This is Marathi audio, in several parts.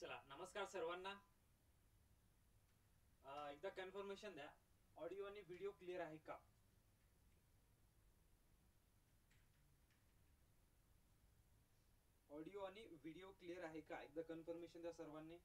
चला नमस्कार सर्वांना एकदा कन्फर्मेशन द्या ऑडिओ आणि व्हिडिओ क्लिअर आहे का ऑडिओ आणि व्हिडिओ क्लिअर आहे का एकदा कन्फर्मेशन द्या सर्वांनी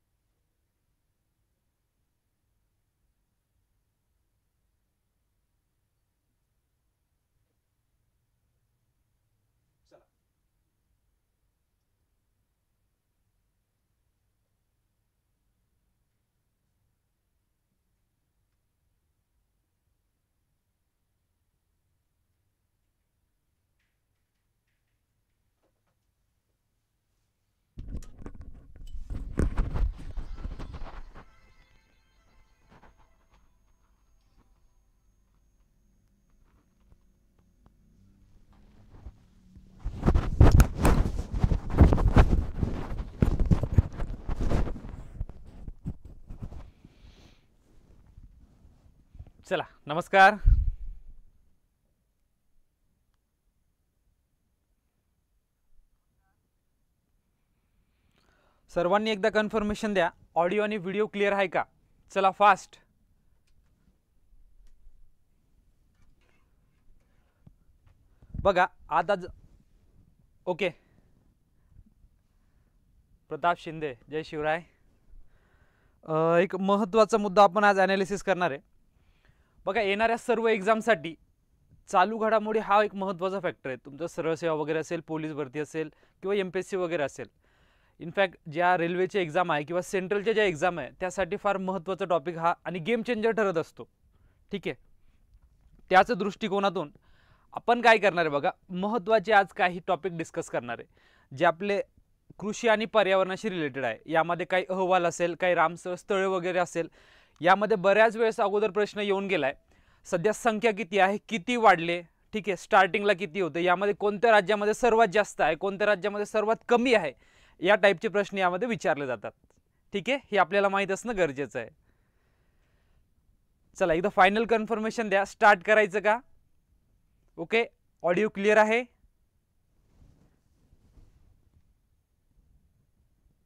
चला नमस्कार सर्वांनी एकदा कन्फर्मेशन द्या ऑडिओ आणि व्हिडिओ क्लिअर आहे का चला फास्ट बघा आता ओके प्रताप शिंदे जय शिवराय एक महत्त्वाचा मुद्दा आपण आज ॲनालिसिस करणार आहे बघा येणाऱ्या सर्व एक्झामसाठी चालू घडामोडी हा एक महत्त्वाचा फॅक्टर आहे तुमचं सरळ सेवा वगैरे असेल पोलीस भरती असेल किंवा एम पी एस सी वगैरे असेल इनफॅक्ट ज्या रेल्वेचे एक्झाम आहे किंवा सेंट्रलच्या ज्या एक्झाम आहे त्यासाठी फार महत्त्वाचा टॉपिक हा आणि गेम चेंजर ठरत असतो ठीक आहे त्याच दृष्टिकोनातून आपण काय करणार आहे बघा महत्त्वाचे आज काही टॉपिक डिस्कस करणार आहे जे आपले कृषी आणि पर्यावरणाशी रिलेटेड आहे यामध्ये काही अहवाल असेल काही रामसर स्थळे वगैरे असेल यामध्ये बऱ्याच वेळेस अगोदर प्रश्न येऊन गेला आहे सध्या संख्या किती आहे किती वाढले ठीक आहे स्टार्टिंगला किती होते यामध्ये कोणत्या राज्यामध्ये सर्वात जास्त आहे कोणत्या राज्यामध्ये सर्वात कमी आहे या टाईपचे प्रश्न यामध्ये विचारले जातात ठीक आहे हे आपल्याला माहीत असणं गरजेचं आहे चला एकदा फायनल कन्फर्मेशन द्या स्टार्ट करायचं का ओके ऑडिओ क्लिअर आहे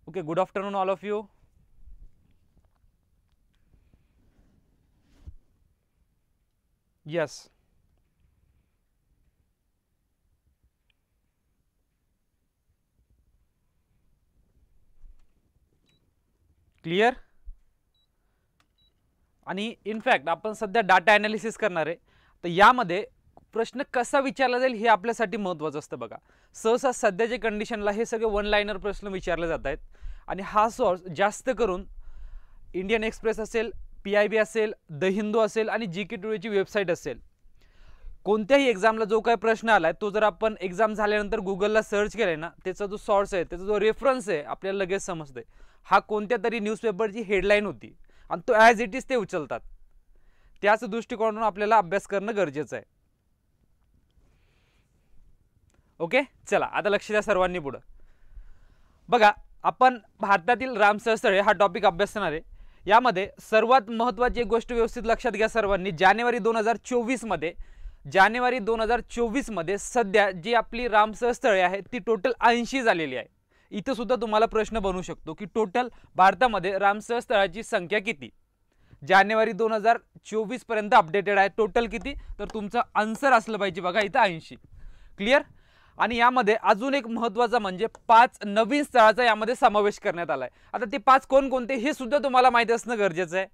okay good afternoon all of you Yes. Clear आणि इनफॅक्ट आपण सध्या डाटा ॲनालिसिस करणार आहे तर यामध्ये प्रश्न कसा विचारला जाईल हे आपल्यासाठी महत्त्वाचं असतं बघा सहसा जे कंडिशनला हे सगळे वन लाईनर प्रश्न विचारले जात आहेत आणि हा सोर्स जास्त करून इंडियन एक्सप्रेस असेल पी आय बी असेल द हिंदू असेल आणि जी के टुडेची वेबसाईट असेल कोणत्याही एक्झामला जो काही प्रश्न आला आहे तो जर आपण एक्झाम झाल्यानंतर गुगलला सर्च आहे ना त्याचा जो सॉर्स आहे त्याचा जो रेफरन्स आहे आपल्याला लगेच समजते हा कोणत्या तरी न्यूजपेपरची हेडलाईन होती आणि तो ॲज इट इज ते उचलतात त्याच दृष्टिकोनातून आपल्याला अभ्यास करणं गरजेचं आहे ओके चला आता लक्ष द्या सर्वांनी पुढं बघा आपण भारतातील रामसर स्थळे हा टॉपिक अभ्यासणार आहे यामध्ये सर्वात महत्त्वाची एक गोष्ट व्यवस्थित लक्षात घ्या सर्वांनी जानेवारी दोन हजार चोवीसमध्ये जानेवारी दोन हजार चोवीसमध्ये सध्या जी आपली रामसर स्थळे आहेत ती टोटल ऐंशी झालेली आहे इथं सुद्धा तुम्हाला प्रश्न बनू शकतो की टोटल भारतामध्ये रामसर स्थळाची संख्या किती जानेवारी दोन हजार चोवीसपर्यंत अपडेटेड आहे टोटल किती तर तुमचं आन्सर असलं पाहिजे बघा इथं ऐंशी क्लिअर आणि यामध्ये अजून एक महत्त्वाचा म्हणजे पाच नवीन स्थळाचा यामध्ये समावेश करण्यात आलाय आता ते पाच कोणकोणते हे सुद्धा तुम्हाला माहिती असणं गरजेचं आहे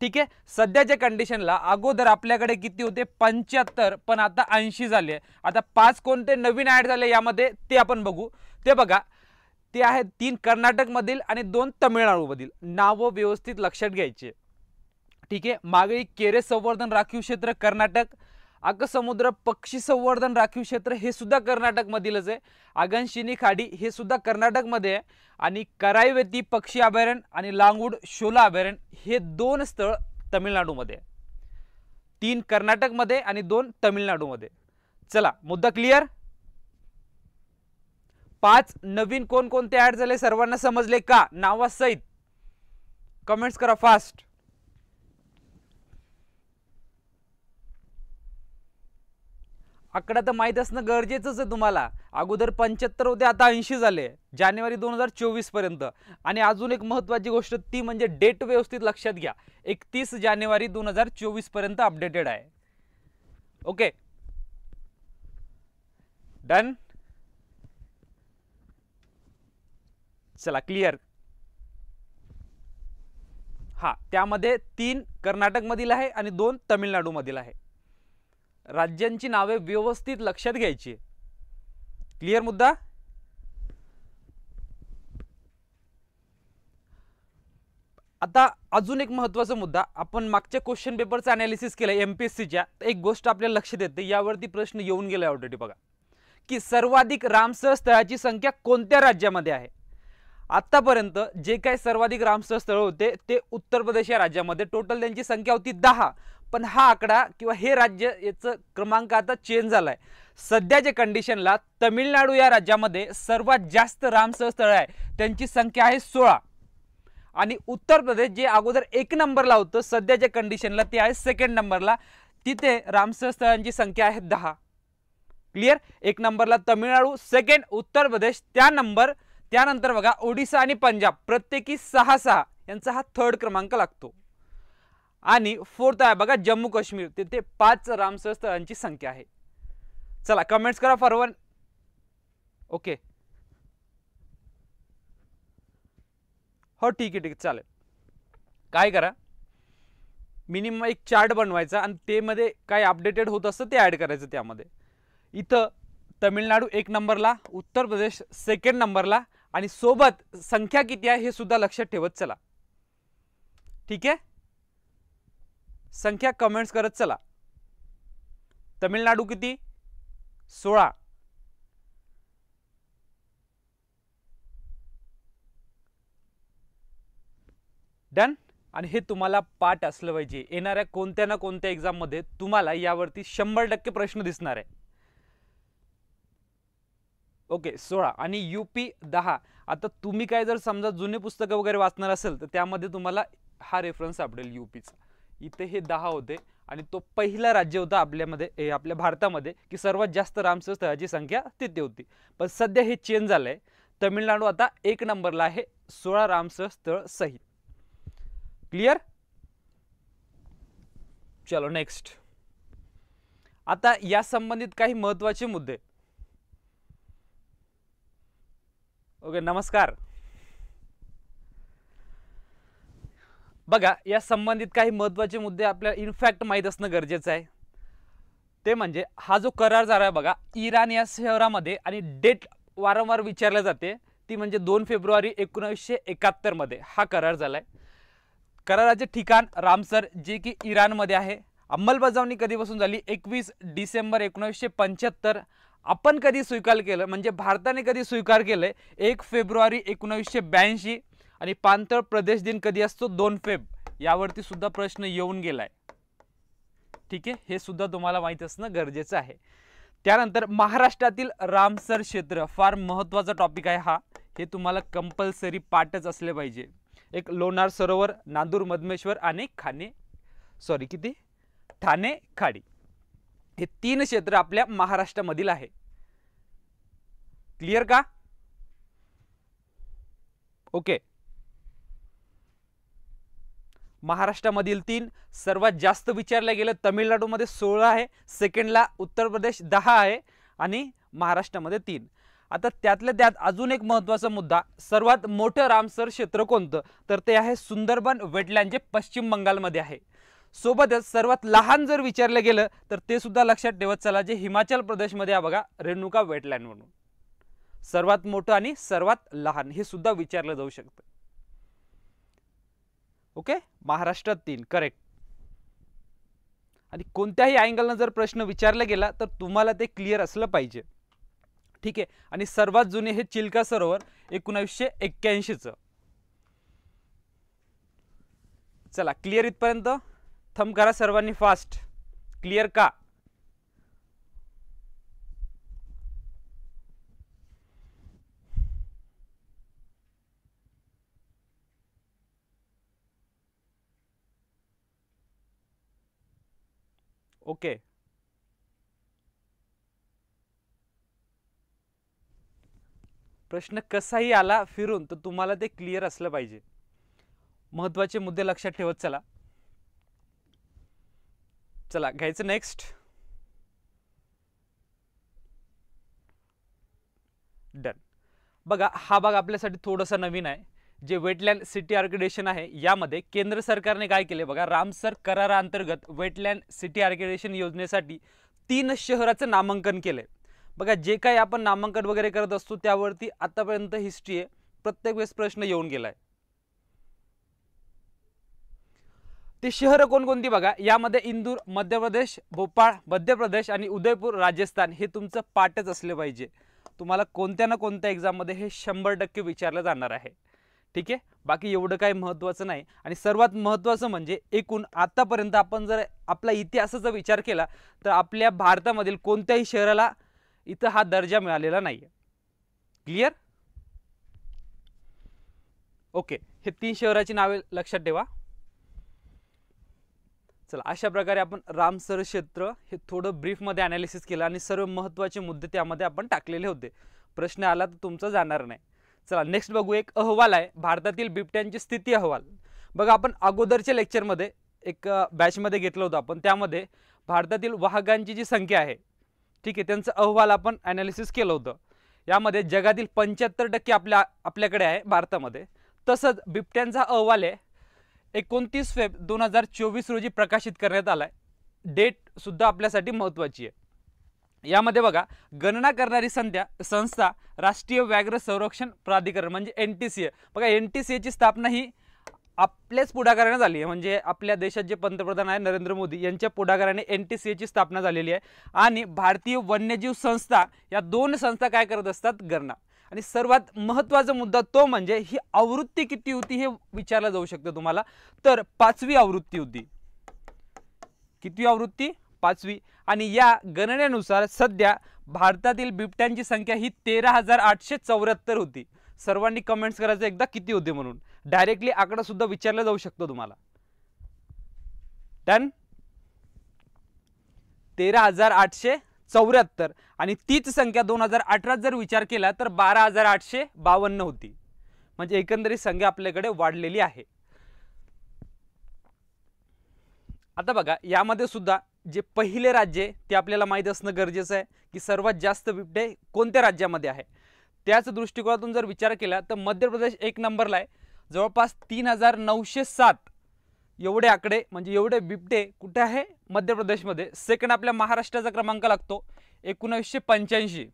ठीक आहे सध्याच्या कंडिशनला अगोदर आपल्याकडे किती होते पंच्याहत्तर पण आता ऐंशी झाले आता पाच कोणते नवीन ॲड झाले यामध्ये ते आपण बघू ते बघा ते आहेत तीन कर्नाटकमधील आणि दोन तमिळनाडूमधील नावं व्यवस्थित लक्षात घ्यायचे ठीक आहे मागळी केरे संवर्धन राखीव क्षेत्र कर्नाटक समुद्र पक्षी संवर्धन राखीव क्षेत्र हे सुद्धा कर्नाटकमधीलच आहे आगनशिनी खाडी हे सुद्धा कर्नाटकमध्ये आहे आणि करायवेती पक्षी अभयारण्य आणि लांगूड शोला अभयारण्य हे दोन स्थळ तमिळनाडूमध्ये तीन कर्नाटकमध्ये आणि दोन तमिळनाडूमध्ये चला मुद्दा क्लिअर पाच नवीन कोणकोणते ॲड झाले सर्वांना समजले का नावासहित कमेंट्स करा फास्ट आकडा तर माहीत असणं गरजेचंच आहे तुम्हाला अगोदर पंच्याहत्तर होते आता ऐंशी झाले जानेवारी दोन हजार पर्यंत आणि अजून एक महत्त्वाची गोष्ट ती म्हणजे डेट व्यवस्थित लक्षात घ्या एकतीस जानेवारी दोन हजार पर्यंत अपडेटेड आहे ओके डन चला क्लिअर हा त्यामध्ये तीन कर्नाटकमधील आहे आणि दोन तमिळनाडूमधील आहे राज्यांची नावे व्यवस्थित लक्षात घ्यायची क्लिअर मुद्दा आता अजून एक महत्त्वाचा मुद्दा आपण मागच्या क्वेश्चन पेपरचा अनालिसिस केला एम पी एस सीच्या तर एक गोष्ट आपल्याला लक्षात येते यावरती प्रश्न येऊन गेला ऑलरेडी बघा की सर्वाधिक रामसर स्थळाची संख्या कोणत्या राज्यामध्ये आहे आतापर्यंत जे काही सर्वाधिक रामसर स्थळ होते ते उत्तर प्रदेश या राज्यामध्ये टोटल त्यांची संख्या होती दहा पण हा आकडा किंवा हे राज्य याचं क्रमांक आता चेंज झाला आहे सध्याच्या कंडिशनला तमिळनाडू या राज्यामध्ये सर्वात जास्त रामसर आहे त्यांची संख्या आहे सोळा आणि उत्तर प्रदेश जे अगोदर एक नंबरला होतं सध्याच्या कंडिशनला ते आहे सेकंड नंबरला तिथे रामसह स्थळांची संख्या आहे दहा क्लिअर एक नंबरला तमिळनाडू सेकंड उत्तर प्रदेश त्या नंबर त्यानंतर बघा ओडिसा आणि पंजाब प्रत्येकी सहा सहा यांचा हा थर्ड क्रमांक लागतो आणि फोर्थ आहे बघा जम्मू काश्मीर तिथे पाच रामसर स्थळांची संख्या आहे चला कमेंट्स करा वन ओके हो ठीक आहे ठीक आहे चालेल काय करा मिनिमम एक चार्ट बनवायचा आणि ते मध्ये काय अपडेटेड होत असतं ते ॲड करायचं त्यामध्ये इथं तमिळनाडू एक नंबरला उत्तर प्रदेश सेकंड नंबरला आणि सोबत संख्या किती आहे हे सुद्धा लक्षात ठेवत चला ठीक आहे संख्या कमेंट्स करत चला तमिळनाडू किती सोळा डन आणि हे तुम्हाला पाठ असलं पाहिजे येणाऱ्या कोणत्या ना कोणत्या एक्झाममध्ये तुम्हाला यावरती शंभर टक्के प्रश्न दिसणार आहे ओके सोळा आणि यू दहा आता तुम्ही काय जर समजा जुने पुस्तकं वगैरे वाचणार असेल तर त्यामध्ये तुम्हाला हा रेफरन्स सापडेल यू इथे हे दहा होते आणि तो पहिला राज्य होता आपल्यामध्ये आपल्या भारतामध्ये की सर्वात जास्त रामसर स्थळाची संख्या तिथे होती पण सध्या हे चेंज झालंय आहे तमिळनाडू आता एक नंबरला आहे सोळा रामसर स्थळ सहित क्लिअर चलो नेक्स्ट आता या संबंधित काही महत्वाचे मुद्दे ओके नमस्कार बघा या संबंधित काही महत्त्वाचे मुद्दे आपल्याला इनफॅक्ट माहीत असणं गरजेचं आहे ते म्हणजे हा जो करार झाला आहे बघा इराण या शहरामध्ये आणि डेट वारंवार विचारल्या जाते ती म्हणजे दोन फेब्रुवारी एकोणीसशे एकाहत्तरमध्ये हा करार झाला आहे कराराचे ठिकाण रामसर जे की इराणमध्ये आहे अंमलबजावणी कधीपासून झाली एकवीस डिसेंबर एकोणीसशे पंच्याहत्तर आपण कधी स्वीकार केलं म्हणजे भारताने कधी स्वीकार केलं एक फेब्रुवारी एकोणीसशे ब्याऐंशी आणि पाणथळ प्रदेश दिन कधी असतो दोन फेब यावरती सुद्धा प्रश्न येऊन गेलाय ठीक आहे हे सुद्धा तुम्हाला माहीत असणं गरजेचं आहे त्यानंतर महाराष्ट्रातील रामसर क्षेत्र फार महत्त्वाचा टॉपिक आहे हा हे तुम्हाला कंपल्सरी पाठच असले पाहिजे एक लोणार सरोवर नांदूर मधमेश्वर आणि खाणे सॉरी किती ठाणे खाडी हे तीन क्षेत्र आपल्या महाराष्ट्रामधील आहे क्लिअर का ओके महाराष्ट्रामधील तीन सर्वात जास्त विचारलं गेलं तमिळनाडूमध्ये सोळा आहे सेकंडला उत्तर प्रदेश दहा आहे आणि महाराष्ट्रामध्ये तीन आता त्यातल्या त्यात अजून एक महत्त्वाचा मुद्दा सर्वात मोठं रामसर क्षेत्र कोणतं तर ते आहे सुंदरबन वेटलँड जे पश्चिम बंगालमध्ये आहे सोबतच सर्वात लहान जर विचारलं गेलं तर ते सुद्धा लक्षात ठेवत चला जे हिमाचल प्रदेशमध्ये आहे बघा रेणुका वेटलँड म्हणून सर्वात मोठं आणि सर्वात लहान हे सुद्धा विचारलं जाऊ शकतं ओके महाराष्ट्रात तीन करेक्ट आणि कोणत्याही अँगलनं जर प्रश्न विचारला गेला तर तुम्हाला ते क्लिअर असलं पाहिजे ठीक आहे आणि सर्वात जुने हे चिल्का सरोवर एकोणावीसशे एक्क्याऐंशीचं चला क्लिअर इथपर्यंत थम करा सर्वांनी फास्ट क्लिअर का ओके प्रश्न कसाही आला फिरून तर तुम्हाला ते क्लिअर असलं पाहिजे महत्त्वाचे मुद्दे लक्षात ठेवत चला चला घ्यायचं नेक्स्ट डन बघा हा भाग आपल्यासाठी थोडासा नवीन आहे जे वेटलँड सिटी आर्किडेशन आहे यामध्ये केंद्र सरकारने काय केले बघा रामसर अंतर्गत वेटलँड सिटी आर्किडेशन योजनेसाठी तीन शहराचं नामांकन केलं बघा जे काही आपण नामांकन वगैरे करत असतो त्यावरती आतापर्यंत हिस्ट्री आहे प्रत्येक वेळेस प्रश्न येऊन गेलाय ते ती शहरं कोणकोणती बघा यामध्ये इंदूर मध्य प्रदेश भोपाळ मध्य प्रदेश आणि उदयपूर राजस्थान हे तुमचं पाठच असले पाहिजे तुम्हाला कोणत्या ना कोणत्या एक्झाममध्ये हे शंभर टक्के विचारलं जाणार आहे ठीक आहे बाकी एवढं काही महत्त्वाचं नाही आणि सर्वात महत्त्वाचं म्हणजे एकूण आतापर्यंत आपण जर आपला इतिहासाचा विचार केला तर आपल्या भारतामधील कोणत्याही शहराला इथं हा दर्जा मिळालेला नाही आहे क्लिअर ओके हे तीन शहराची नावे लक्षात ठेवा चला अशा प्रकारे आपण रामसर क्षेत्र हे थोडं ब्रीफमध्ये अनालिसिस केलं आणि सर्व महत्त्वाचे मुद्दे त्यामध्ये आपण टाकलेले होते प्रश्न आला तर तुमचा जाणार नाही चला नेक्स्ट बघू एक अहवाल आहे भारतातील बिबट्यांची स्थिती अहवाल बघा आपण अगोदरच्या लेक्चरमध्ये एक बॅचमध्ये घेतलं होतं आपण त्यामध्ये भारतातील वाहकांची जी संख्या आहे ठीक आहे त्यांचा अहवाल आपण ॲनालिसिस केलं होतं यामध्ये जगातील पंच्याहत्तर टक्के आपल्या आपल्याकडे आहे भारतामध्ये तसंच बिबट्यांचा अहवाल आहे एकोणतीस फेब दोन हजार चोवीस रोजी प्रकाशित करण्यात आला आहे डेटसुद्धा आपल्यासाठी महत्त्वाची आहे यामध्ये बघा गणना करणारी संध्या संस्था राष्ट्रीय व्याघ्र संरक्षण प्राधिकरण म्हणजे एन टी सी ए बघा एन टी सी एची स्थापना ही आपल्याच पुढाकाराने झाली आहे म्हणजे आपल्या देशात जे पंतप्रधान आहे नरेंद्र मोदी यांच्या पुढाकाराने एन टी सी एची स्थापना झालेली आहे आणि भारतीय वन्यजीव संस्था या दोन संस्था काय करत असतात गणना आणि सर्वात महत्त्वाचा मुद्दा तो म्हणजे ही आवृत्ती किती होती हे विचारलं जाऊ शकतं तुम्हाला तर पाचवी आवृत्ती होती किती आवृत्ती पाचवी आणि या गणनेनुसार सध्या भारतातील बिबट्यांची संख्या ही तेरा हजार आठशे चौऱ्याहत्तर होती सर्वांनी कमेंट्स करायचं एकदा किती होते म्हणून डायरेक्टली आकडा सुद्धा विचारला जाऊ शकतो तुम्हाला डन तेरा हजार आठशे चौऱ्याहत्तर आणि तीच संख्या दोन हजार अठरा जर विचार केला तर बारा हजार आठशे बावन्न होती म्हणजे एकंदरीत संख्या आपल्याकडे वाढलेली आहे आता बघा यामध्ये सुद्धा जे पहिले राज्य आहे ते आपल्याला माहीत असणं गरजेचं आहे की सर्वात जास्त बिबटे कोणत्या राज्यामध्ये आहे त्याच दृष्टिकोनातून जर विचार केला तर मध्य प्रदेश एक नंबरला आहे जवळपास तीन हजार नऊशे सात एवढे आकडे म्हणजे एवढे बिबटे कुठे आहे मध्य प्रदेशमध्ये सेकंड आपल्या महाराष्ट्राचा क्रमांक लागतो एकोणीसशे पंच्याऐंशी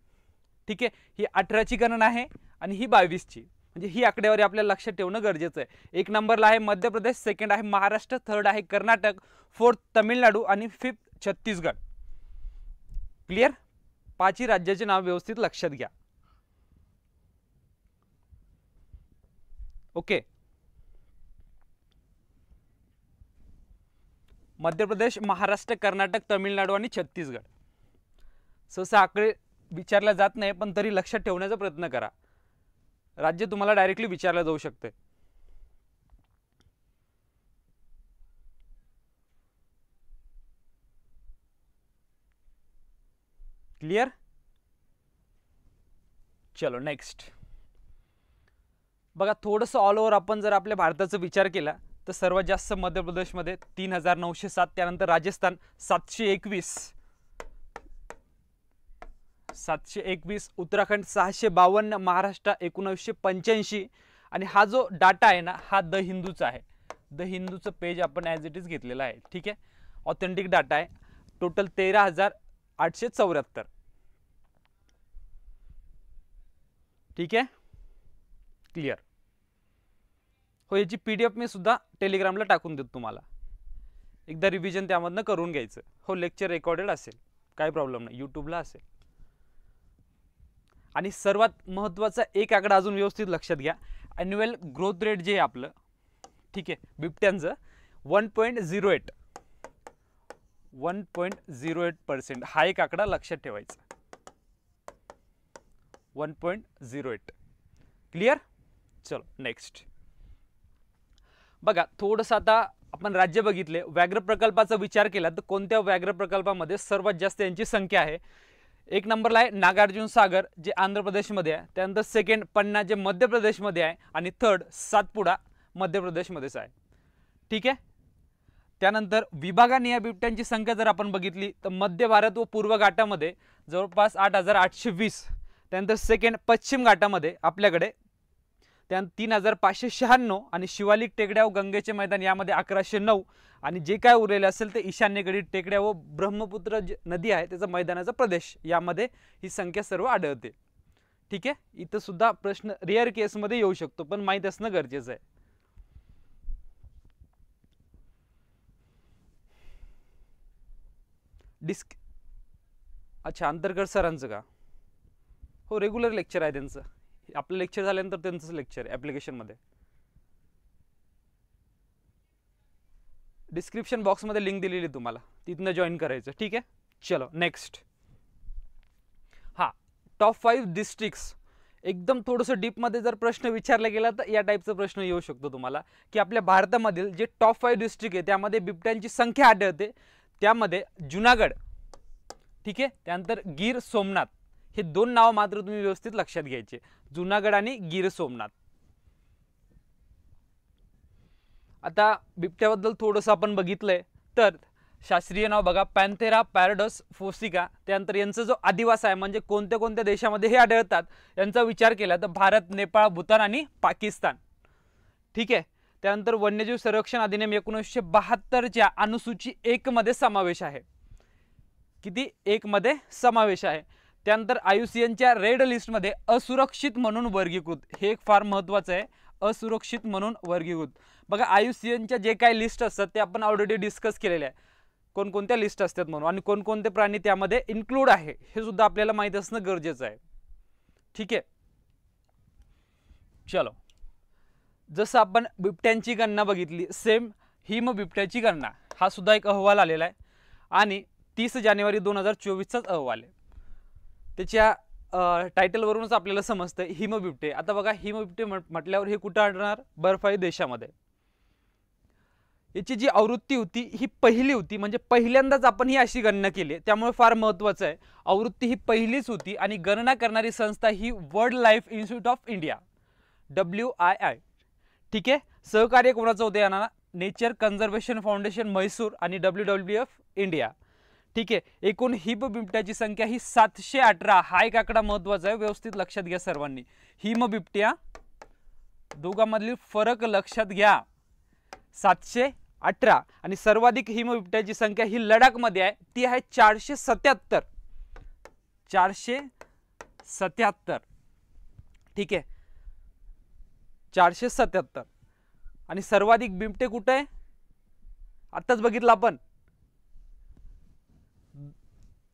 ठीक आहे ही अठराची गणना आहे आणि ही बावीसची म्हणजे ही आकडेवारी आपल्याला लक्षात ठेवणं गरजेचं आहे एक नंबरला आहे मध्य प्रदेश सेकंड आहे महाराष्ट्र थर्ड आहे कर्नाटक फोर्थ तमिळनाडू आणि फिफ्थ छत्तीसगड क्लिअर पाचही राज्याचे नाव व्यवस्थित लक्षात घ्या ओके मध्य प्रदेश महाराष्ट्र कर्नाटक तमिळनाडू आणि छत्तीसगड सहसा आकडे विचारला जात नाही पण तरी लक्षात ठेवण्याचा प्रयत्न करा राज्य तुम्हाला डायरेक्टली विचारलं जाऊ शकते क्लियर चलो नेक्स्ट बघा थोडंसं ऑल ओव्हर आपण जर आपल्या भारताचा विचार केला तर सर्वात जास्त मध्य प्रदेशमध्ये तीन हजार नऊशे सात त्यानंतर राजस्थान सातशे एकवीस सातशे एकवीस उत्तराखंड सहाशे बावन्न महाराष्ट्र एकोणावीसशे पंच्याऐंशी आणि हा जो डाटा आहे ना हा द हिंदूचा आहे द हिंदूचं पेज आपण ॲज इट इज घेतलेला आहे ठीक आहे ऑथेंटिक डाटा आहे टोटल तेरा हजार आठशे चौऱ्याहत्तर ठीक आहे क्लिअर हो याची पी डी एफ मी सुद्धा टेलिग्रामला टाकून देतो तुम्हाला एकदा रिव्हिजन त्यामधनं करून घ्यायचं हो लेक्चर रेकॉर्डेड असेल काय प्रॉब्लेम नाही यूट्यूबला असेल आणि सर्वात महत्त्वाचा एक आकडा अजून व्यवस्थित लक्षात घ्या ॲन्युअल ग्रोथ रेट जे आहे आपलं ठीक आहे बिबट्यांचं one point zero eight one point zero eight percent हा एक आकडा लक्षात ठेवायचा one point zero eight clear चलो नेक्स्ट बघा थोडंसं आता आपण राज्य बघितले व्याघ्र प्रकल्पाचा विचार केला तर कोणत्या व्याघ्र प्रकल्पामध्ये सर्वात जास्त यांची संख्या आहे एक नंबरला आहे नागार्जुन सागर जे आंध्र प्रदेशमध्ये आहे त्यानंतर सेकंड पन्ना जे मध्य प्रदेशमध्ये आहे आणि थर्ड सातपुडा मध्य प्रदेशमध्येच आहे ठीक आहे त्यानंतर विभागाने या बिबट्यांची संख्या जर आपण बघितली तर मध्य भारत व पूर्व घाटामध्ये जवळपास आठ हजार आठशे वीस त्यानंतर सेकंड पश्चिम घाटामध्ये आपल्याकडे त्यान तीन हजार पाचशे शहाण्णव आणि शिवालिक टेकड्या व गंगेचे मैदान यामध्ये अकराशे नऊ आणि जे काय उरलेले असेल ते ईशान्येकडील टेकड्या व ब्रह्मपुत्र नदी आहे त्याचा मैदानाचा प्रदेश यामध्ये ही संख्या सर्व आढळते ठीक आहे इथं सुद्धा प्रश्न रेअर केसमध्ये येऊ शकतो पण माहीत असणं गरजेचं आहे डिस्क अच्छा अंतर्गत सरांचं का हो रेग्युलर लेक्चर आहे त्यांचं आपलं लेक्चर झाल्यानंतर त्यांचंच लेक्चर ॲप्लिकेशनमध्ये डिस्क्रिप्शन बॉक्समध्ये लिंक दिलेली तुम्हाला तिथनं जॉईन करायचं ठीक आहे चलो नेक्स्ट हां टॉप फाईव्ह डिस्ट्रिक्ट्स एकदम थोडंसं डीपमध्ये जर प्रश्न विचारला गेला तर या टाईपचा प्रश्न येऊ शकतो तुम्हाला की आपल्या भारतामधील जे टॉप फाईव्ह डिस्ट्रिक्ट आहे त्यामध्ये बिबट्यांची संख्या आढळते त्यामध्ये जुनागड ठीक आहे त्यानंतर गीर सोमनाथ हे दोन नाव मात्र तुम्ही व्यवस्थित लक्षात घ्यायचे जुनागड आणि गिर सोमनाथ आता बिबट्याबद्दल थोडंसं आपण बघितलंय तर शास्त्रीय नाव बघा पॅन्थेरा पॅरडस फोसिका त्यानंतर यांचा जो आदिवास आहे म्हणजे कोणत्या कोणत्या देशामध्ये हे आढळतात यांचा विचार केला तर भारत नेपाळ भूतान आणि पाकिस्तान ठीक आहे त्यानंतर वन्यजीव संरक्षण अधिनियम एकोणीसशे बहात्तरच्या अनुसूची एकमध्ये समावेश आहे किती एकमध्ये समावेश आहे त्यानंतर एनच्या रेड लिस्टमध्ये असुरक्षित म्हणून वर्गीकृत हे एक फार महत्त्वाचं आहे असुरक्षित म्हणून वर्गीकृत बघा एनच्या जे काही लिस्ट असतात ते आपण ऑलरेडी डिस्कस केलेले आहे कोणकोणत्या लिस्ट असतात म्हणून आणि कोणकोणते प्राणी त्यामध्ये इन्क्लूड आहे हे सुद्धा आपल्याला माहीत असणं गरजेचं आहे ठीक आहे चलो जसं आपण बिबट्यांची गणना बघितली सेम हिम बिबट्याची गणना हा सुद्धा एक अहवाल आलेला आहे आणि तीस जानेवारी दोन हजार चोवीसचाच अहवाल आहे त्याच्या टायटलवरूनच आपल्याला समजतं हिमबिबटे आता बघा हिमबिबटे म्हटल्यावर हे कुठं आढळणार बर्फाई देशामध्ये याची जी आवृत्ती होती ही पहिली होती म्हणजे पहिल्यांदाच आपण ही अशी गणना केली त्यामुळे फार महत्त्वाचं आहे आवृत्ती ही पहिलीच होती आणि गणना करणारी संस्था ही wildlife institute of India W I I ठीक आहे सहकार्य कोणाचं होतं नेचर कन्झर्वेशन फाउंडेशन म्हैसूर आणि डब्ल्यू डब्ल्यू एफ इंडिया ठीक आहे एकूण हिम बिबट्याची संख्या ही सातशे अठरा हा एक आकडा महत्वाचा आहे व्यवस्थित लक्षात घ्या सर्वांनी हिम बिबट्या दोघांमधील फरक लक्षात घ्या सातशे अठरा आणि सर्वाधिक हिम बिबट्याची संख्या ही लडाखमध्ये आहे ती आहे चारशे सत्याहत्तर चारशे सत्याहत्तर ठीक आहे चारशे सत्याहत्तर आणि सर्वाधिक बिबटे कुठे आहे आत्ताच बघितलं आपण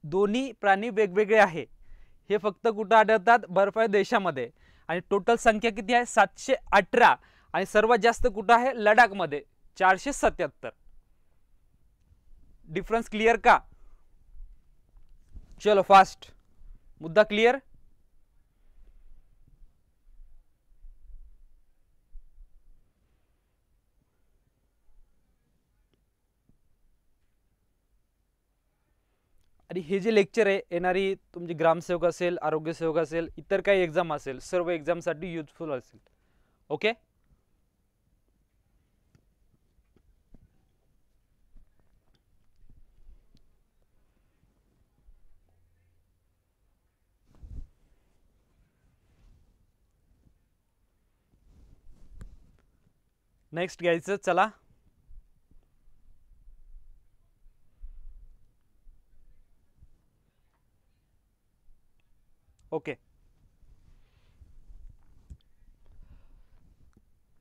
दोन्ही प्राणी वेगवेगळे आहे हे फक्त कुठं आढळतात बर्फाळ देशामध्ये आणि टोटल संख्या किती आहे सातशे अठरा आणि सर्वात जास्त कुठं आहे लडाखमध्ये चारशे सत्याहत्तर डिफरन्स क्लिअर का चलो फास्ट मुद्दा क्लिअर आणि हे जे लेक्चर आहे येणारी तुमची ग्रामसेवक असेल आरोग्यसेवक असेल इतर काही एक्झाम असेल सर्व एक्झामसाठी युजफुल असेल ओके नेक्स्ट घ्यायचं चला ओके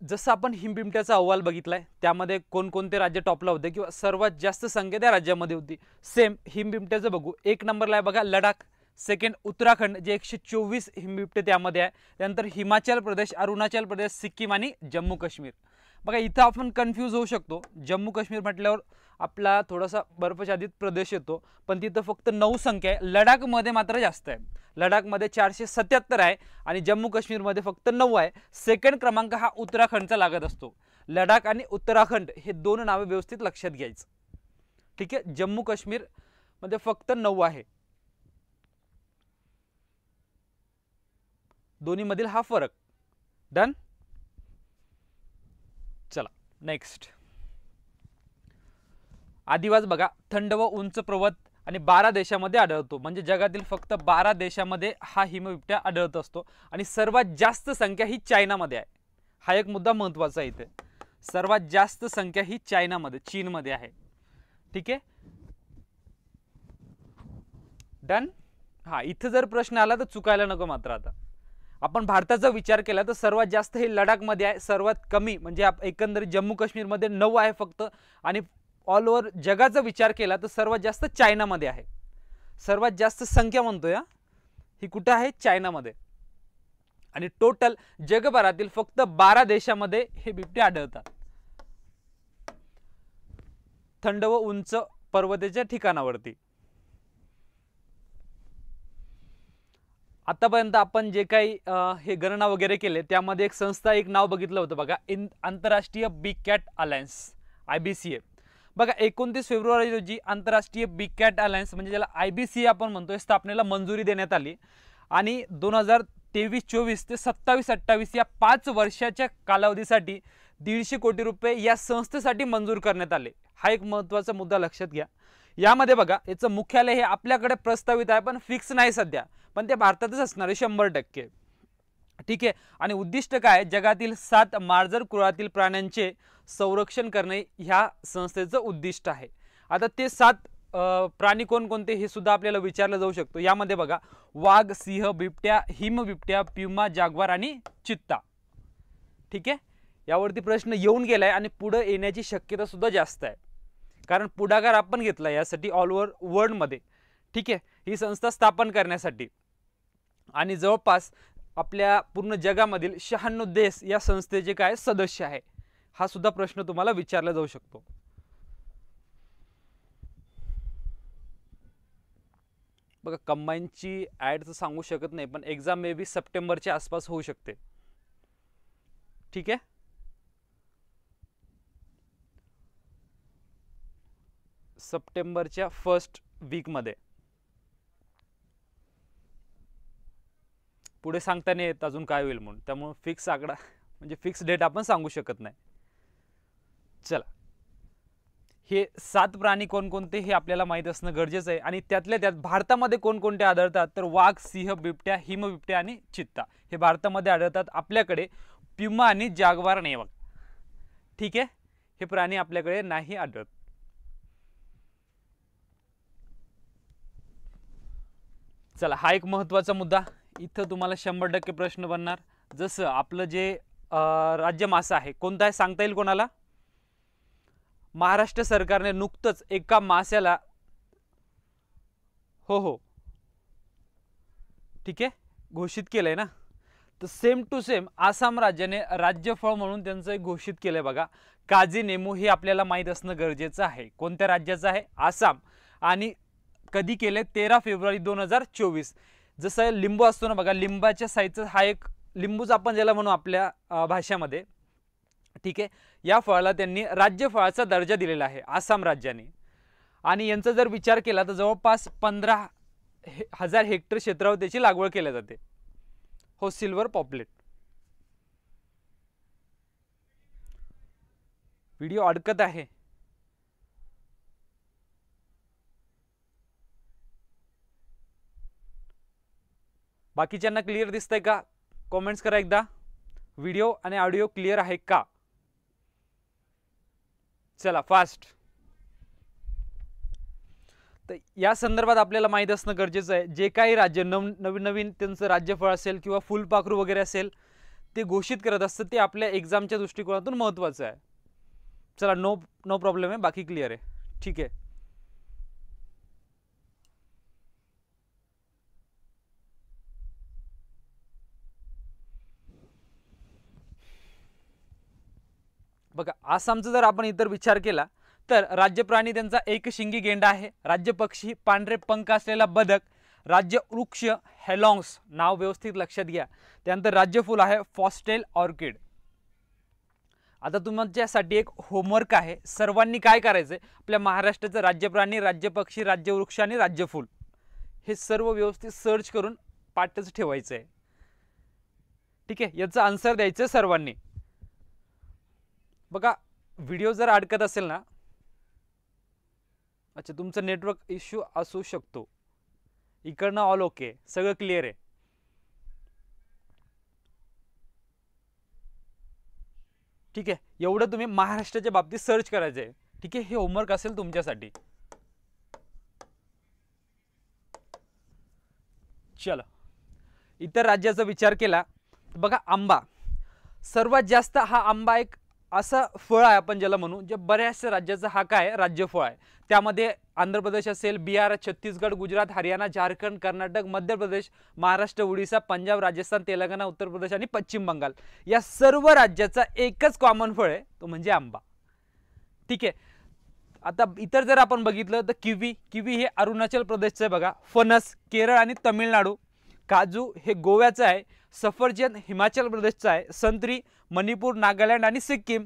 जसं आपण हिमबिमट्याचा अहवाल बघितलाय त्यामध्ये कोणकोणते राज्य टॉपला होते किंवा सर्वात जास्त संख्या त्या राज्यामध्ये होती सेम हिमबिमट्याचं बघू एक नंबरला आहे बघा लडाख सेकंड उत्तराखंड जे एकशे चोवीस हिमबिबटे त्यामध्ये आहे त्यानंतर हिमाचल प्रदेश अरुणाचल प्रदेश सिक्कीम आणि जम्मू काश्मीर बघा इथं आपण कन्फ्यूज होऊ शकतो जम्मू काश्मीर म्हटल्यावर आपला थोडासा बर्फच्छादित प्रदेश येतो पण तिथं फक्त नऊ संख्या आहे लडाखमध्ये मात्र जास्त आहे लडाखमध्ये चारशे सत्याहत्तर आहे आणि जम्मू काश्मीरमध्ये फक्त नऊ आहे सेकंड क्रमांक हा उत्तराखंडचा लागत असतो लडाख आणि उत्तराखंड हे दोन नावे व्यवस्थित लक्षात घ्यायचं ठीक आहे जम्मू काश्मीरमध्ये फक्त नऊ आहे दोन्हीमधील हा फरक डन नेक्स्ट आदिवास बघा थंड व उंच पर्वत आणि बारा देशामध्ये आढळतो म्हणजे जगातील फक्त बारा देशामध्ये हा हिमबिबट्या आढळत असतो आणि सर्वात जास्त संख्या ही चायनामध्ये आहे हा एक मुद्दा महत्त्वाचा इथे सर्वात जास्त संख्या ही चायनामध्ये चीनमध्ये आहे ठीक आहे डन हा इथं जर प्रश्न आला तर चुकायला नको मात्र आता आपण भारताचा विचार केला तर सर्वात जास्त हे लडाखमध्ये आहे सर्वात कमी म्हणजे एकंदरीत जम्मू काश्मीरमध्ये नऊ आहे फक्त आणि ऑल ओव्हर जगाचा विचार केला तर सर्वात जास्त चायनामध्ये आहे सर्वात जास्त संख्या म्हणतो या ही कुठं आहे चायनामध्ये आणि टोटल जगभरातील फक्त बारा देशामध्ये हे बिबटे आढळतात थंड व उंच पर्वताच्या ठिकाणावरती आत्तापर्यंत आपण जे काही हे गणना वगैरे केले त्यामध्ये एक संस्था एक नाव बघितलं होतं बघा इन आंतरराष्ट्रीय big cat alliance I B C A बघा एकोणतीस फेब्रुवारी रोजी आंतरराष्ट्रीय बी कॅट अलायन्स म्हणजे ज्याला आय बी सी ए आपण म्हणतो स्थापनेला मंजुरी देण्यात आली आणि दोन हजार तेवीस चोवीस ते सत्तावीस अठ्ठावीस या पाच वर्षाच्या कालावधीसाठी दीडशे कोटी रुपये या संस्थेसाठी मंजूर करण्यात आले हा एक महत्त्वाचा मुद्दा लक्षात घ्या यामध्ये बघा याचं मुख्यालय हे आपल्याकडे प्रस्तावित आहे पण फिक्स नाही सध्या पण ते भारतातच असणार आहे शंभर टक्के ठीक आहे आणि उद्दिष्ट काय जगातील सात मार्जर कुळातील प्राण्यांचे संरक्षण करणे ह्या संस्थेचं उद्दिष्ट आहे आता ते सात प्राणी कोणकोणते हे सुद्धा आपल्याला विचारलं जाऊ शकतो यामध्ये बघा वाघ सिंह बिबट्या हिम बिबट्या पिमा जागवार आणि चित्ता ठीक आहे यावरती प्रश्न येऊन गेलाय आणि पुढे येण्याची शक्यता सुद्धा जास्त आहे कारण पुढाकार आपण घेतला यासाठी ऑल ओव्हर वर्ल्डमध्ये ठीक आहे ही संस्था स्थापन करण्यासाठी आणि जवळपास आपल्या पूर्ण जगामधील शहाण्णव देश या संस्थेचे काय सदस्य आहे हा सुद्धा प्रश्न तुम्हाला विचारला जाऊ शकतो बघा कंबाईनची ॲड तर सांगू शकत नाही पण एक्झाम मे बी सप्टेंबरच्या आसपास होऊ शकते ठीक आहे सप्टेंबरच्या फर्स्ट वीकमध्ये पुढे सांगता नाही येत अजून काय होईल म्हणून त्यामुळे फिक्स आकडा म्हणजे फिक्स डेट आपण सांगू शकत नाही चला हे सात प्राणी कोणकोणते हे आपल्याला माहीत असणं गरजेचं आहे आणि त्यातल्या त्यात भारतामध्ये कोणकोणते आढळतात तर वाघ सिंह बिबट्या हिम बिबट्या आणि चित्ता हे भारतामध्ये आढळतात आपल्याकडे पिमा आणि जागवार नेवाग ठीक आहे हे प्राणी आपल्याकडे नाही आढळत चला हा एक महत्त्वाचा मुद्दा इथं तुम्हाला शंभर टक्के प्रश्न बनणार जसं आपलं जे राज्य मासा आहे कोणता आहे सांगता येईल कोणाला महाराष्ट्र सरकारने नुकतंच एका मास्याला हो हो ठीक आहे घोषित केलं आहे ना तर सेम टू सेम आसाम राज्याने राज्यफळ म्हणून त्यांचं एक घोषित केलं आहे बघा काजी नेमू हे आपल्याला माहीत असणं गरजेचं आहे कोणत्या राज्याचं आहे आसाम आणि कधी केले तेरा फेब्रुवारी दोन हजार चोवीस जसं लिंबू असतो ना बघा लिंबाच्या साईजचा हा एक लिंबूच आपण ज्याला म्हणू आपल्या भाषेमध्ये ठीक आहे या फळाला त्यांनी राज्य फळाचा दर्जा दिलेला आहे आसाम राज्याने आणि यांचा जर विचार केला तर जवळपास पंधरा हे हजार हेक्टर क्षेत्रावर त्याची लागवड केल्या जाते हो सिल्वर पॉपलेट व्हिडिओ अडकत आहे बाकीच्यांना क्लिअर दिसतंय का कॉमेंट्स करा एकदा व्हिडिओ आणि ऑडिओ क्लिअर आहे का चला फास्ट तर या संदर्भात आपल्याला माहीत असणं गरजेचं आहे जे काही राज्य नव नवीन नवीन त्यांचं राज्यफळ असेल किंवा फुलपाखरू वगैरे असेल ते घोषित करत असतं ते आपल्या एक्झामच्या दृष्टिकोनातून महत्त्वाचं आहे चला नो नो प्रॉब्लेम आहे बाकी क्लिअर आहे ठीक आहे बघा आसामचा जर आपण इतर विचार केला तर राज्य प्राणी त्यांचा एक शिंगी गेंडा आहे राज्य पक्षी पांढरे पंख असलेला बदक राज्य वृक्ष हेलॉंग्स नाव व्यवस्थित लक्षात घ्या त्यानंतर राज्य फुल आहे फॉस्टेल ऑर्किड आता तुमच्यासाठी एक होमवर्क आहे सर्वांनी काय करायचं आहे आपल्या महाराष्ट्राचं राज्य प्राणी राज्य पक्षी राज्य वृक्ष आणि राज्य फुल हे सर्व व्यवस्थित सर्च करून पाठच ठेवायचं आहे ठीक आहे याचा आन्सर द्यायचं सर्वांनी बघा व्हिडिओ जर अडकत असेल ना अच्छा तुमचं नेटवर्क इश्यू असू शकतो इकडनं ऑल ओके सगळं क्लिअर आहे ठीक आहे एवढं तुम्ही महाराष्ट्राच्या बाबतीत सर्च करायचं आहे ठीक आहे हे होमवर्क असेल तुमच्यासाठी चल इतर राज्याचा विचार केला बघा आंबा सर्वात जास्त हा आंबा एक असं फळ आहे आपण ज्याला म्हणू जे बऱ्याचशा राज्याचा हा काय राज्यफळ आहे त्यामध्ये आंध्र प्रदेश असेल बिहार छत्तीसगड गुजरात हरियाणा झारखंड कर्नाटक मध्य प्रदेश महाराष्ट्र ओडिसा पंजाब राजस्थान तेलंगणा उत्तर प्रदेश आणि पश्चिम बंगाल या सर्व राज्याचा एकच कॉमन फळ आहे तो म्हणजे आंबा ठीक आहे आता इतर जर आपण बघितलं तर किवी किवी हे अरुणाचल प्रदेशचं आहे बघा फणस केरळ आणि तमिळनाडू काजू हे गोव्याचं आहे सफरजन हिमाचल प्रदेशचं आहे संत्री मणिपूर नागालँड आणि सिक्कीम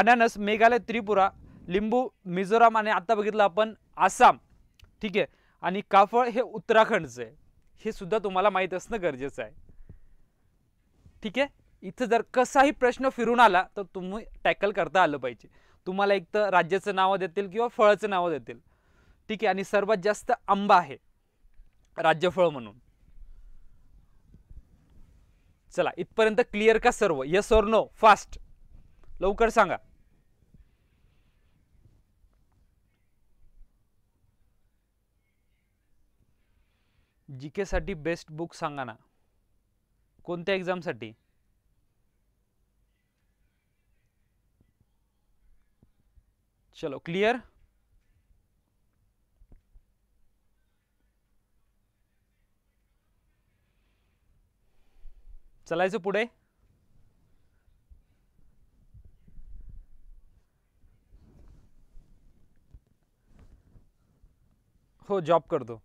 अननस मेघालय त्रिपुरा लिंबू मिझोराम आणि आता बघितलं आपण आसाम ठीक आहे आणि काफळ हे उत्तराखंडचं आहे हे सुद्धा तुम्हाला माहीत असणं गरजेचं आहे ठीक आहे इथं जर कसाही प्रश्न फिरून आला तर तुम्ही टॅकल करता आलं पाहिजे तुम्हाला एक तर राज्याचं नावं देतील किंवा फळाचं नावं देतील ठीक आहे आणि सर्वात जास्त आंबा आहे राज्यफळ म्हणून चला इथपर्यंत क्लिअर का सर्व यस ऑर नो फास्ट लवकर सांगा जी साठी बेस्ट बुक सांगा ना कोणत्या एक्झामसाठी चलो क्लिअर चलायचं पुढे हो जॉब करतो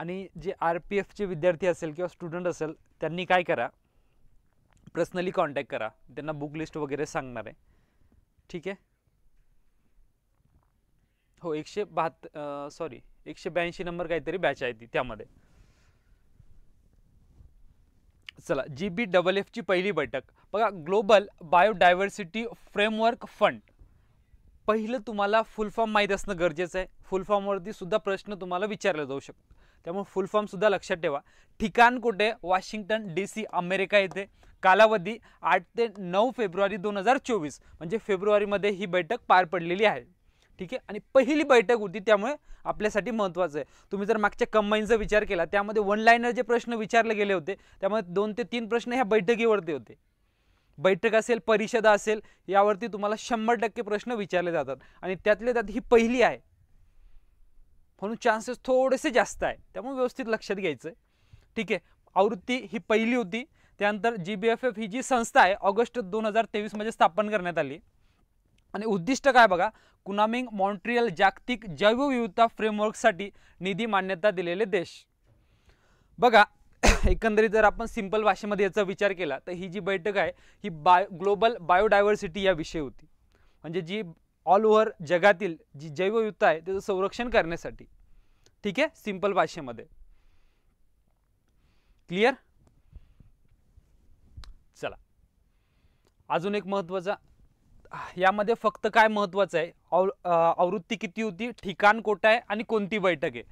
आणि जे आर पी एफचे विद्यार्थी असेल किंवा स्टुडंट असेल त्यांनी काय करा पर्सनली कॉन्टॅक्ट करा त्यांना बुक लिस्ट वगैरे सांगणार आहे ठीक आहे हो एकशे बहात्तर सॉरी एकशे ब्याऐंशी नंबर काहीतरी बॅच आहे ती त्यामध्ये चला जी बी डबल एफची पहिली बैठक बघा ग्लोबल बायोडायव्हर्सिटी फ्रेमवर्क फंड पहिलं तुम्हाला फुल फॉर्म माहीत असणं गरजेचं आहे फुल फॉर्मवरती सुद्धा प्रश्न तुम्हाला विचारला जाऊ शकतो त्यामुळे फुल फॉर्म सुद्धा लक्षात ठेवा ठिकाण कुठे वॉशिंग्टन डी सी अमेरिका येथे कालावधी आठ ते नऊ फेब्रुवारी दोन हजार चोवीस म्हणजे फेब्रुवारीमध्ये ही बैठक पार पडलेली आहे ठीक आहे आणि पहिली बैठक होती त्यामुळे आपल्यासाठी महत्त्वाचं आहे तुम्ही जर मागच्या कंबाईनचा विचार केला त्यामध्ये वन लाईनर जे प्रश्न विचारले गेले होते त्यामध्ये दोन ते तीन प्रश्न ह्या बैठकीवरती होते बैठक असेल परिषदा असेल यावरती तुम्हाला शंभर टक्के प्रश्न विचारले जातात आणि त्यातले त्यात ही पहिली आहे म्हणून चान्सेस थोडेसे जास्त आहे त्यामुळे व्यवस्थित लक्षात घ्यायचं आहे ठीक आहे आवृत्ती ही पहिली होती त्यानंतर जी बी एफ एफ ही जी संस्था आहे ऑगस्ट दोन हजार तेवीसमध्ये स्थापन करण्यात आली आणि उद्दिष्ट काय बघा कुनामिंग मॉन्ट्रियल जागतिक जैवविविधता फ्रेमवर्कसाठी निधी मान्यता दिलेले देश बघा एकंदरीत जर आपण सिंपल भाषेमध्ये याचा विचार केला तर ही जी बैठक आहे ही बाय ग्लोबल बायोडायव्हर्सिटी या विषय होती म्हणजे जी ऑल ओव्हर जगातील जी जैवविविधता आहे त्याचं संरक्षण करण्यासाठी ठीक आहे सिंपल भाषेमध्ये क्लिअर चला अजून एक महत्त्वाचा यामध्ये फक्त काय महत्त्वाचं आहे आवृत्ती किती होती ठिकाण कोठं आहे आणि कोणती बैठक आहे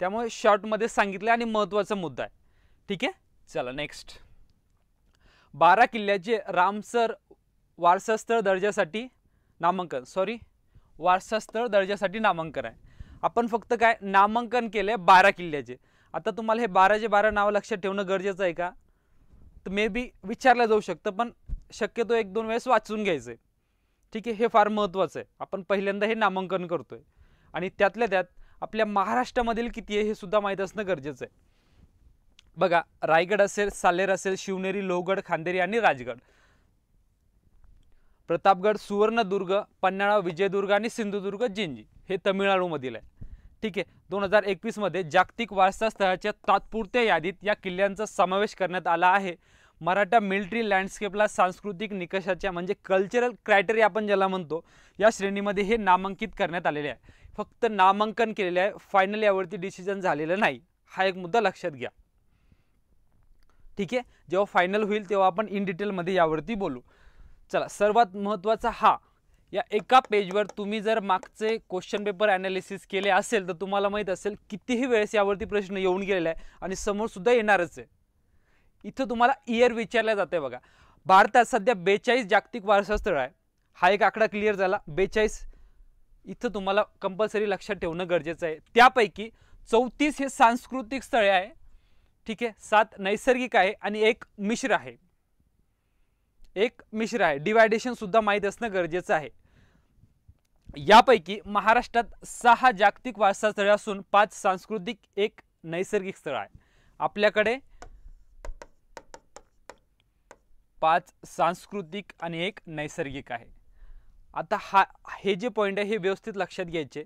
त्यामुळे शॉर्टमध्ये सांगितलं आणि महत्त्वाचा मुद्दा आहे ठीक आहे चला नेक्स्ट बारा किल्ल्याचे रामसर वारसास्थळ दर्जासाठी नामांकन सॉरी वारसास्थळ दर्जासाठी नामांकन आहे आपण फक्त काय नामांकन केलं आहे बारा किल्ल्याचे आता तुम्हाला हे बाराचे बारा नावं लक्षात ठेवणं गरजेचं आहे का तर मे बी विचारलं जाऊ शकतं पण शक्यतो एक दोन वेळेस वाचून घ्यायचं आहे ठीक आहे हे फार महत्त्वाचं आहे आपण पहिल्यांदा हे नामांकन करतोय आणि त्यातल्या त्यात आपल्या महाराष्ट्रामधील किती आहे हे सुद्धा माहीत असणं गरजेचं आहे बघा रायगड असेल सालेर असेल शिवनेरी लोहगड खांदेरी आणि राजगड प्रतापगड सुवर्णदुर्ग पन्हाळा विजयदुर्ग आणि सिंधुदुर्ग जिंजी हे तमिळनाडूमधील आहे ठीक आहे दोन हजार एकवीसमध्ये जागतिक वारसा स्थळाच्या तात्पुरत्या यादीत या किल्ल्यांचा समावेश करण्यात आला आहे मराठा मिलिटरी लँडस्केपला सांस्कृतिक निकषाच्या म्हणजे कल्चरल क्रायटेरिया आपण ज्याला म्हणतो या श्रेणीमध्ये हे नामांकित करण्यात आलेले आहे फक्त नामांकन केलेले आहे फायनल यावरती डिसिजन झालेलं नाही हा एक मुद्दा लक्षात घ्या ठीक आहे जेव्हा फायनल होईल तेव्हा आपण इन डिटेलमध्ये यावरती बोलू चला सर्वात महत्त्वाचा हा या एका पेजवर तुम्ही जर मागचे क्वेश्चन पेपर ॲनालिसिस केले असेल तर तुम्हाला माहीत असेल कितीही वेळेस यावरती प्रश्न येऊन गेलेला आहे आणि समोरसुद्धा येणारच आहे इथं तुम्हाला इयर विचारलं जाते बघा भारतात सध्या बेचाळीस जागतिक वारसास्थळ आहे हा एक आकडा क्लिअर झाला बेचाळीस इथं तुम्हाला कंपल्सरी लक्षात ठेवणं गरजेचं आहे त्यापैकी चौतीस हे सांस्कृतिक स्थळे आहे ठीक आहे सात नैसर्गिक आहे आणि एक मिश्र आहे एक मिश्र आहे डिवायडेशन सुद्धा माहीत असणं गरजेचं आहे यापैकी महाराष्ट्रात सहा जागतिक वारसा स्थळे असून पाच सांस्कृतिक एक नैसर्गिक स्थळ आहे आपल्याकडे पाच सांस्कृतिक आणि एक नैसर्गिक आहे आता हा हे जे पॉईंट आहे हे व्यवस्थित लक्षात घ्यायचे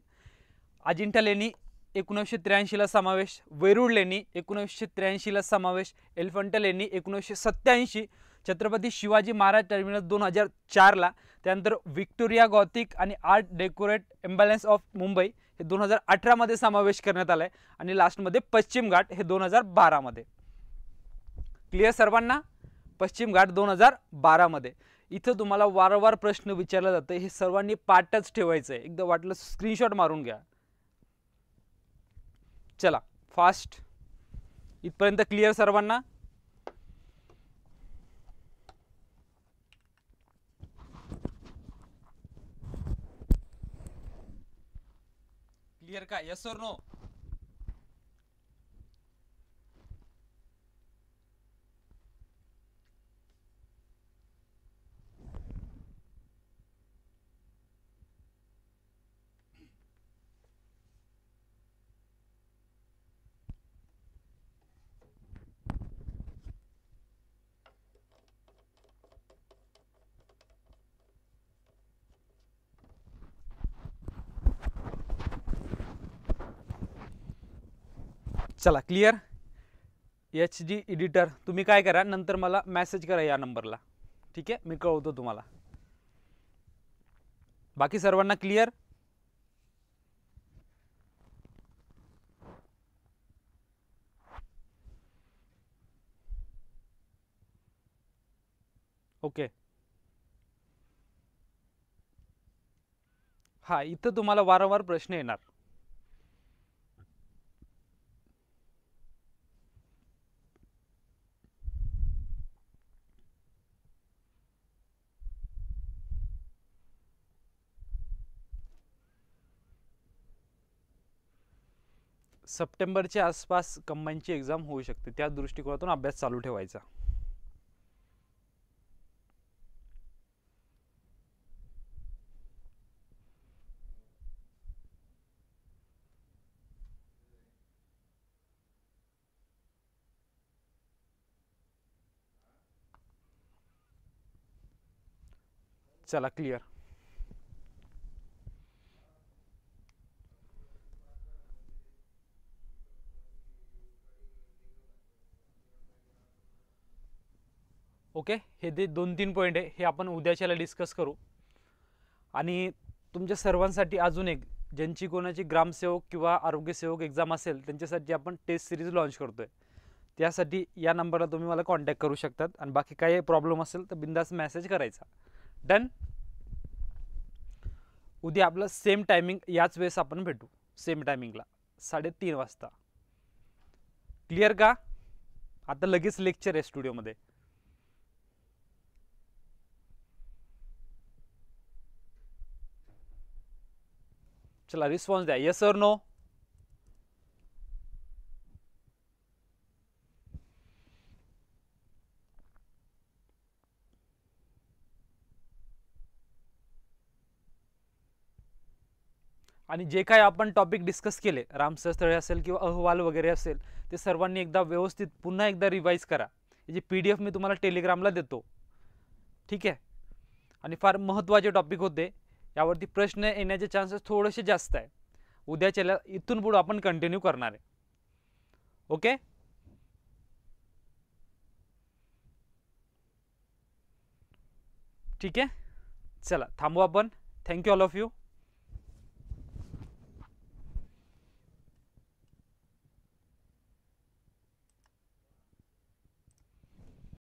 अजिंठा लेणी एकोणीसशे त्र्याऐंशीला समावेश वेरूळ लेणी एकोणीसशे त्र्याऐंशीला समावेश एल्फंटा लेणी एकोणीसशे सत्याऐंशी छत्रपती शिवाजी महाराज टर्मिनस दोन हजार चारला त्यानंतर विक्टोरिया गॉथिक आणि art decorate ensembles of Mumbai हे दोन हजार अठरामध्ये समावेश करण्यात आला आहे आणि लास्टमध्ये पश्चिम घाट हे दोन हजार बारामध्ये क्लिअर सर्वांना पश्चिम घाट दोन हजार बारामध्ये इथं तुम्हाला वारंवार प्रश्न विचारला जातं हे सर्वांनी पाठच ठेवायचं आहे एकदा वाटलं स्क्रीनशॉट मारून घ्या चला फास्ट इथपर्यंत क्लिअर सर्वांना क्लिअर का यस और नो चला क्लिअर एच डी एडिटर तुम्ही काय करा नंतर मला मेसेज करा या नंबरला ठीक आहे मी कळवतो तुम्हाला बाकी सर्वांना क्लिअर ओके हां इथं तुम्हाला वारंवार प्रश्न येणार सप्टेंबरच्या आसपास कंबाईनची एक्झाम होऊ शकते त्या दृष्टिकोनातून अभ्यास चालू ठेवायचा चला क्लिअर ओके हे जे दोन तीन पॉईंट आहे हे आपण उद्याच्याला डिस्कस करू आणि तुमच्या सर्वांसाठी अजून एक ज्यांची कोणाची ग्रामसेवक किंवा आरोग्यसेवक एक्झाम असेल त्यांच्यासाठी आपण टेस्ट सिरीज लॉन्च करतो आहे त्यासाठी या नंबरला तुम्ही मला कॉन्टॅक्ट करू शकतात आणि बाकी काही प्रॉब्लेम असेल तर बिंदास मेसेज करायचा डन उद्या आपलं सेम टायमिंग याच वेळेस आपण भेटू सेम टायमिंगला साडेतीन वाजता क्लिअर का आता लगेच लेक्चर आहे स्टुडिओमध्ये चला रिस्पॉन्स द्या येस सर नो आणि जे काय आपण टॉपिक डिस्कस केले रामसस्थळे असेल किंवा अहवाल वगैरे असेल ते सर्वांनी एकदा व्यवस्थित पुन्हा एकदा रिवाईज करा जे पी डी एफ मी तुम्हाला टेलिग्रामला देतो ठीक आहे आणि फार महत्त्वाचे टॉपिक होते यावरती प्रश्न येण्याचे चान्सेस थोडेसे जास्त आहे उद्याच्याला इथून पुढं आपण कंटिन्यू करणार आहे ओके ठीक आहे चला थांबू आपण थँक्यू ऑल ऑफ यू